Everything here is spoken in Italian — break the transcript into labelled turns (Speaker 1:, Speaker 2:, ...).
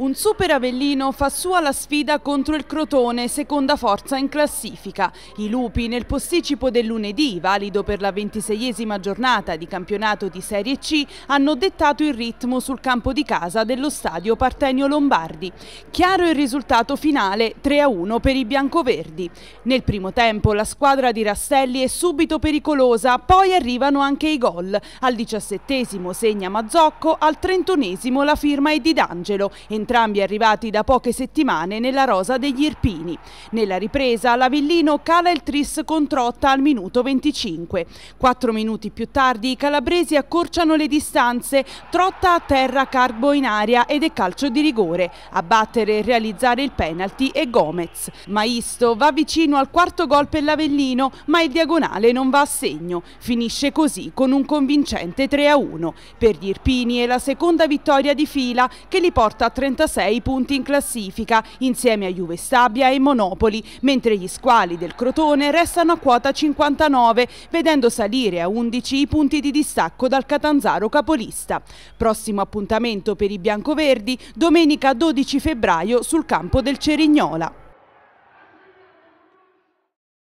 Speaker 1: Un super Avellino fa sua la sfida contro il Crotone, seconda forza in classifica. I Lupi nel posticipo del lunedì, valido per la ventiseiesima giornata di campionato di Serie C, hanno dettato il ritmo sul campo di casa dello stadio Partenio Lombardi. Chiaro il risultato finale 3-1 per i biancoverdi. Nel primo tempo la squadra di Rastelli è subito pericolosa, poi arrivano anche i gol. Al diciassettesimo segna Mazzocco, al trentonesimo la firma è di D'Angelo entrambi arrivati da poche settimane nella rosa degli Irpini. Nella ripresa l'Avellino cala il tris con Trotta al minuto 25. Quattro minuti più tardi i calabresi accorciano le distanze, Trotta a terra Carbo in aria ed è calcio di rigore. A battere e realizzare il penalty è Gomez. Maisto va vicino al quarto gol per l'Avellino ma il diagonale non va a segno. Finisce così con un convincente 3-1. Per gli Irpini è la seconda vittoria di fila che li porta a 30 36 punti in classifica, insieme a Juve Stabia e Monopoli, mentre gli squali del Crotone restano a quota 59, vedendo salire a 11 i punti di distacco dal Catanzaro capolista. Prossimo appuntamento per i biancoverdi domenica 12 febbraio sul campo del Cerignola.